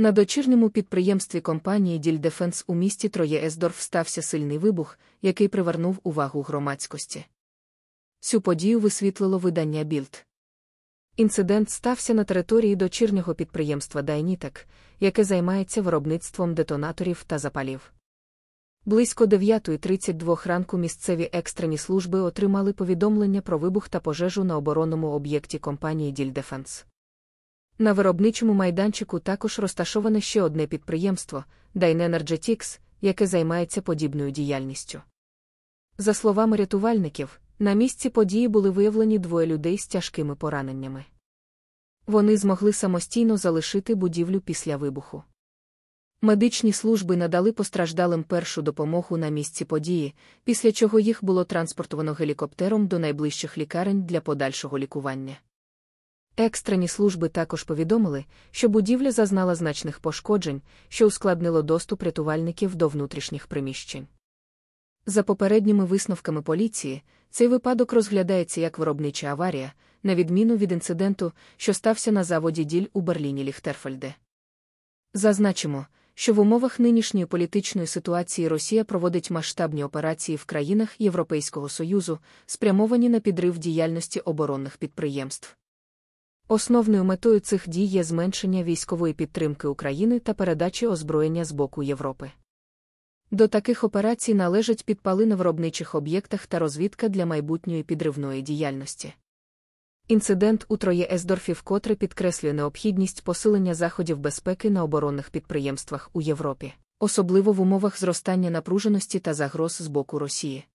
На дочірньому підприємстві компанії Дільдефенс у місті Троєездорф стався сильний вибух, який привернув увагу громадськості. Цю подію висвітлило видання Білд. Інцидент стався на території дочірнього підприємства Дайнітек, яке займається виробництвом детонаторів та запалів. Близько 9.32 ранку місцеві екстрені служби отримали повідомлення про вибух та пожежу на оборонному об'єкті компанії Дільдефенс. На виробничому майданчику також розташоване ще одне підприємство Dynenergetics, яке займається подібною діяльністю. За словами рятувальників, на місці події були виявлені двоє людей з тяжкими пораненнями. Вони змогли самостійно залишити будівлю після вибуху. Медичні служби надали постраждалим першу допомогу на місці події, після чого їх було транспортовано гелікоптером до найближчих лікарень для подальшого лікування. Екстрені служби також повідомили, що будівля зазнала значних пошкоджень, що ускладнило доступ рятувальників до внутрішніх приміщень. За попередніми висновками поліції, цей випадок розглядається як виробнича аварія, на відміну від інциденту, що стався на заводі діль у Берліні Ліхтерфельде. Зазначимо, що в умовах нинішньої політичної ситуації Росія проводить масштабні операції в країнах Європейського Союзу, спрямовані на підрив діяльності оборонних підприємств. Основною метою цих дій є зменшення військової підтримки України та передачі озброєння з боку Європи. До таких операцій належать підпали на виробничих об'єктах та розвідка для майбутньої підривної діяльності. Інцидент у Троє-Есдорфі вкотре підкреслює необхідність посилення заходів безпеки на оборонних підприємствах у Європі, особливо в умовах зростання напруженості та загроз з боку Росії.